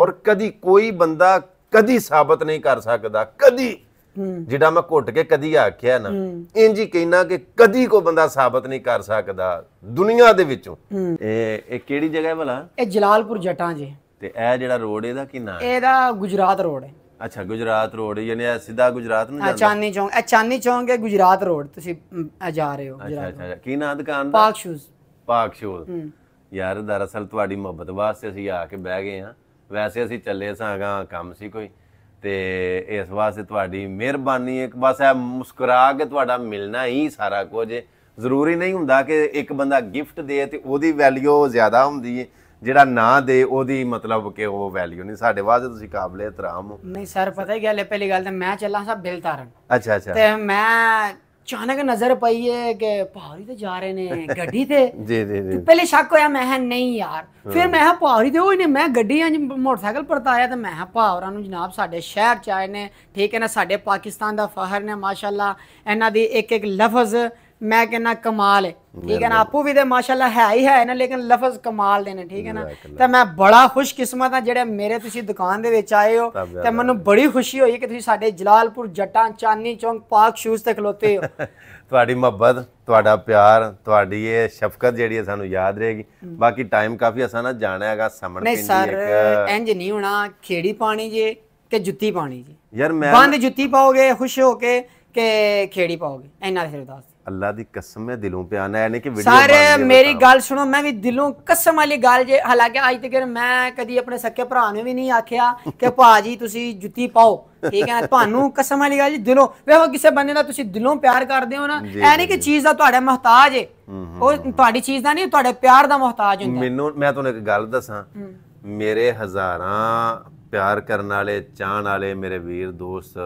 ਔਰ ਕਦੀ ਕੋਈ ਬੰਦਾ ਕਦੀ ਸਾਬਤ ਨਹੀਂ ਕਰ ਸਕਦਾ ਕਦੀ ਜਿਹੜਾ ਮੈਂ ਘੁੱਟ ਕੇ ਕਦੀ ਆਖਿਆ ਨਾ ਇੰਜ ਹੀ ਕਹਿਣਾ ਕਿ ਕਦੀ ਕੋ ਬੰਦਾ ਸਾਬਤ ਨਹੀਂ ਕਰ ਸਕਦਾ ਦੁਨੀਆ ਦੇ ਵਿੱਚੋਂ ਇਹ ਇਹ ਕਿਹੜੀ ਜਗ੍ਹਾ ਹੈ ਭਲਾ ਇਹ ਜਲਾਲਪੁਰ ਜਟਾਂ ਜੇ ਤੇ ਇਹ ਜਿਹੜਾ ਰੋਡ ਇਹਦਾ ਕੀ ਨਾਮ ਹੈ ਇਹਦਾ ਗੁਜਰਾਤ ਰੋਡ ਹੈ ਅੱਛਾ ਗੁਜਰਾਤ ਰੋਡ ਯਾਨੀ ਇਹ ਸਿੱਧਾ ਗੁਜਰਾਤ ਨੂੰ ਜਾਂਦਾ ਚਾਨੀ ਚੌਂਕ ਇਹ ਚਾਨੀ ਚੌਂਕ ਹੈ ਗੁਜਰਾਤ ਰੋਡ ਤੁਸੀਂ ਜਾ ਰਹੇ ਹੋ ਅੱਛਾ ਅੱਛਾ ਕੀ ਨਾਮ ਦੁਕਾਨ ਦਾ ਪਾਕ ਸ਼ੂਜ਼ ਪਾਕ ਸ਼ੂਜ਼ ਯਾਰ ਦਰਅਸਲ ਤੁਹਾਡੀ ਮੁਹੱਬਤ ਵਾਸਤੇ ਅਸੀਂ ਆ ਕੇ ਬਹਿ ਗਏ ਆ ਵੈਸੇ ਅਸੀਂ ਚੱਲੇ ਸਾਂਗਾ ਕੰਮ ਸੀ ਕੋਈ ਤੇ ਇਸ ਵਾਸਤੇ ਤੁਹਾਡੀ ਮਿਹਰਬਾਨੀ ਇੱਕ ਬਸ ਐ ਮੁਸਕਰਾ ਕੇ ਤੁਹਾਡਾ ਮਿਲਣਾ ਹੀ ਸਾਰਾ ਕੁਝ ਜ਼ਰੂਰੀ ਨਹੀਂ ਹੁੰਦਾ ਕਿ ਇੱਕ ਬੰਦਾ ਗਿਫਟ ਦੇ ਤੇ ਉਹਦੀ ਵੈਲਿਊ ਜ਼ਿਆਦਾ ਹੁੰਦੀ ਹੈ ਜਿਹੜਾ ਨਾ ਦੇ ਉਹਦੀ ਮਤਲਬ ਕਿ ਉਹ ਵੈਲਿਊ ਨਹੀਂ ਸਾਡੇ ਵਾਸਤੇ ਤੁਸੀਂ ਕਾਬਲੇ ਇਤਰਾਮ ਹੋ ਨਹੀਂ ਸਰ ਪਤਾ ਹੀ ਗੱਲ ਹੈ ਪਹਿਲੀ ਗੱਲ ਤਾਂ ਮੈਂ ਚੱਲਾਂ ਸਾਂ ਬਿਲ ਤਾਰਨ ਅੱਛਾ ਅੱਛਾ ਤੇ ਮੈਂ अचानक नजर पई है कि पहाड़ी ते जा रहे ने गड्डी ते जी जी जी पहले शक होया मैं है नहीं यार हाँ। फिर मैं है पहाड़ी ते होई ने मैं गड्डी अंज मोटरसाइकिल पर परताया ते मैं है भावरा नु जनाब साडे शहर च आए ने ठीक है ना साडे पाकिस्तान दा फहर ने माशाल्लाह इना दी एक एक लफ्ज ਮੈਂ ਕਹਿੰਨਾ ਕਮਾਲ ਹੈ ਠੀਕ ਹੈ ਨਾ ਆਪੂ ਵੀ ਤੇ ਮਾਸ਼ਾਅੱਲਾ ਹੈ ਹੀ ਹੈ ਨਾ ਲੇਕਿਨ ਲਫ਼ਜ਼ ਕਮਾਲ ਦੇ ਨੇ ਠੀਕ ਹੈ ਨਾ ਤਾਂ ਮੈਂ ਬੜਾ ਖੁਸ਼ਕਿਸਮਤ ਆ ਜਿਹੜੇ ਮੇਰੇ ਤੁਸੀਂ ਦੁਕਾਨ ਦੇ ਵਿੱਚ ਆਏ ਹੋ ਤੇ ਮੈਨੂੰ ਬੜੀ ਖੁਸ਼ੀ ਹੋਈ ਕਿ ਤੁਸੀਂ ਸਾਡੇ ਜਲਾਲਪੁਰ ਜੱਟਾਂ ਚਾਨੀ ਚੌਂਕ ਪਾਕ ਸ਼ੂਜ਼ ਤੇ ਖਲੋਤੇ ਹੋ ਤੁਹਾਡੀ ਮੁਹੱਬਤ ਤੁਹਾਡਾ ਪਿਆਰ ਤੁਹਾਡੀ ਇਹ ਸ਼ਫਕਤ ਜਿਹੜੀ ਹੈ ਸਾਨੂੰ ਯਾਦ ਰਹੇਗੀ ਬਾਕੀ ਟਾਈਮ ਕਾਫੀ ਅਸਾਂ ਜਾਣਾ ਹੈਗਾ ਸਮਣ ਪਿੰਡੀ ਇੱਕ ਨਹੀਂ ਸਰ ਇੰਜ ਨਹੀਂ ਹੋਣਾ ਖੇੜੀ ਪਾਣੀ ਜੇ ਕਿ ਜੁੱਤੀ ਪਾਣੀ ਜੇ ਯਾਰ ਮੈਂ ਬੰਦ ਜੁੱਤੀ ਪਾਓਗੇ ਖੁਸ਼ ਹੋ ਕੇ ਕਿ ਖੇੜੀ ਪਾਓਗੇ ਇੰਨਾ ਦੇ ਸਿਰ ਦੱਸ ਅੱਲਾ ਦੀ ਕਸਮ ਹੈ ਦਿਲੋਂ ਪਿਆਨਾ ਹੈ ਨਹੀਂ ਕਿ ਵੀਡੀਓ ਸਾਰੇ ਮੇਰੀ ਗੱਲ ਸੁਣੋ ਮੈਂ ਵੀ ਦਿਲੋਂ ਕਸਮ ਵਾਲੀ ਗੱਲ ਜੇ ਹਾਲਾਂਕਿ ਅੱਜ ਤੱਕ ਮੈਂ ਕਦੀ ਆਪਣੇ ਸੱਕੇ ਭਰਾ ਨੂੰ ਵੀ ਨਹੀਂ ਆਖਿਆ ਕਿ ਭਾਜੀ ਤੁਸੀਂ ਜੁੱਤੀ ਪਾਓ ਠੀਕ ਹੈ ਤੁਹਾਨੂੰ ਕਸਮ ਵਾਲੀ ਗੱਲ ਜੀ ਦਿਲੋਂ ਵੇਖੋ ਕਿਸੇ ਬੰਦੇ ਦਾ ਤੁਸੀਂ ਦਿਲੋਂ ਪਿਆਰ ਕਰਦੇ ਹੋ ਨਾ ਐ ਨਹੀਂ ਕਿ ਚੀਜ਼ ਦਾ ਤੁਹਾਡੇ ਮਹਤਾਜ ਹੈ ਉਹ ਤੁਹਾਡੀ ਚੀਜ਼ ਦਾ ਨਹੀਂ ਤੁਹਾਡੇ ਪਿਆਰ ਦਾ ਮਹਤਾਜ ਹੁੰਦਾ ਮੈਨੂੰ ਮੈਂ ਤੁਹਾਨੂੰ ਇੱਕ ਗੱਲ ਦੱਸਾਂ ਮੇਰੇ ਹਜ਼ਾਰਾਂ ਪਿਆਰ ਕਰਨ ਵਾਲੇ ਚਾਹਣ ਵਾਲੇ ਮੇਰੇ ਵੀਰ ਦੋਸਤ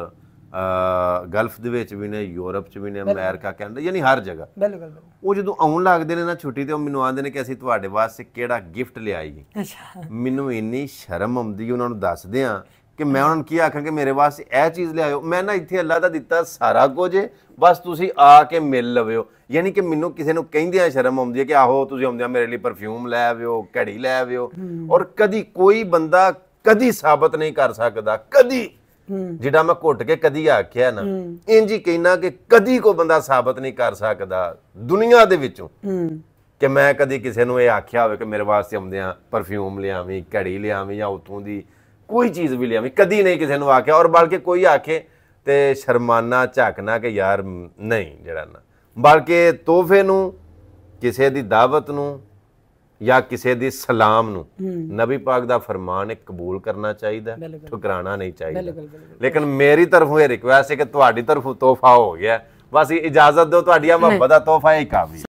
ਗਲਫ ਦੇ ਵਿੱਚ ਵੀ ਨੇ ਯੂਰਪ 'ਚ ਵੀ ਨੇ ਅਮਰੀਕਾ ਕੈਨੇਡਾ ਯਾਨੀ ਹਰ ਜਗ੍ਹਾ ਬਿਲਕੁਲ ਉਹ ਜਦੋਂ ਆਉਣ ਲੱਗਦੇ ਨੇ ਨਾ ਛੁੱਟੀ ਤੇ ਉਹ ਮੈਨੂੰ ਆਂਦੇ ਨੇ ਕਿ ਅਸੀਂ ਤੁਹਾਡੇ ਵਾਸਤੇ ਕਿਹੜਾ ਗਿਫਟ ਲਿਆਈਏ ਅੱਛਾ ਮੈਨੂੰ ਇੰਨੀ ਸ਼ਰਮ ਆਉਂਦੀ ਉਹਨਾਂ ਨੂੰ ਦੱਸਦੇ ਆ ਕਿ ਮੈਂ ਉਹਨਾਂ ਨੂੰ ਕੀ ਆਖਾਂ ਕਿ ਮੇਰੇ ਵਾਸਤੇ ਇਹ ਚੀਜ਼ ਲਿਆਇਓ ਮੈਂ ਨਾ ਇੱਥੇ ਅੱਲਾ ਦਾ ਦਿੱਤਾ ਸਾਰਾ ਕੁਝ ਬਸ ਤੁਸੀਂ ਆ ਕੇ ਮਿਲ ਲਵਿਓ ਯਾਨੀ ਕਿ ਮੈਨੂੰ ਕਿਸੇ ਨੂੰ ਕਹਿੰਦੇ ਆ ਸ਼ਰਮ ਆਉਂਦੀ ਹੈ ਕਿ ਆਹੋ ਤੁਸੀਂ ਆਉਂਦੇ ਆ ਮੇਰੇ ਲਈ ਪਰਫਿਊਮ ਲੈ ਆਵਿਓ ਘੜੀ ਲੈ ਆਵਿਓ ਔਰ ਕਦੀ ਕੋਈ ਬੰਦਾ ਕਦੀ ਸਾਬਤ ਨਹੀਂ ਕਰ ਸਕਦਾ ਕਦੀ ਜਿਹੜਾ ਮੈਂ ਘੁੱਟ ਕੇ ਕਦੀ ਆਖਿਆ ਨਾ ਇੰਜ ਹੀ ਕਹਿਣਾ ਕਿ ਕਦੀ ਕੋ ਬੰਦਾ ਸਾਬਤ ਨਹੀਂ ਕਰ ਸਕਦਾ ਦੁਨੀਆ ਦੇ ਵਿੱਚੋਂ ਕਿ ਮੈਂ ਕਦੀ ਕਿਸੇ ਨੂੰ ਇਹ ਆਖਿਆ ਹੋਵੇ ਕਿ ਮੇਰੇ ਵਾਸਤੇ ਆਉਂਦਿਆਂ ਪਰਫਿਊਮ ਲਿਆਵੀਂ ਘੜੀ ਲਿਆਵੀਂ ਜਾਂ ਉਤੋਂ ਦੀ ਕੋਈ ਚੀਜ਼ ਵੀ ਲਿਆਵੀਂ ਕਦੀ ਨਹੀਂ ਕਿਸੇ ਨੂੰ ਆਖਿਆ ਔਰ ਬਲਕਿ ਕੋਈ ਆਖੇ ਤੇ ਸ਼ਰਮਾਨਾ ਝਾਕਣਾ ਕਿ ਯਾਰ ਨਹੀਂ ਜਿਹੜਾ ਨਾ ਬਲਕਿ ਤੋਹਫੇ ਨੂੰ ਕਿਸੇ ਦੀ ਦਾਵਤ ਨੂੰ ਜਾਂ ਕਿਸੇ ਦੀ ਸਲਾਮ ਨੂੰ ਨਬੀ ਪਾਕ ਦਾ ਫਰਮਾਨ ਇਹ ਕਬੂਲ ਕਰਨਾ ਚਾਹੀਦਾ ਠੁਕਰਾਣਾ ਨਹੀਂ ਚਾਹੀਦਾ ਲੇਕਿਨ ਮੇਰੀ ਤਰਫੋਂ ਇਹ ਰਿਕੁਐਸਟ ਹੈ ਕਿ ਤੁਹਾਡੀ ਤਰਫੋਂ ਤੋਹਫਾ ਹੋ ਗਿਆ ਬਸ ਇਜਾਜ਼ਤ ਦਿਓ ਤੁਹਾਡੀ ਮੁਹੱਬਤ ਦਾ ਤੋਹਫਾ ਹੀ ਕਾਫੀ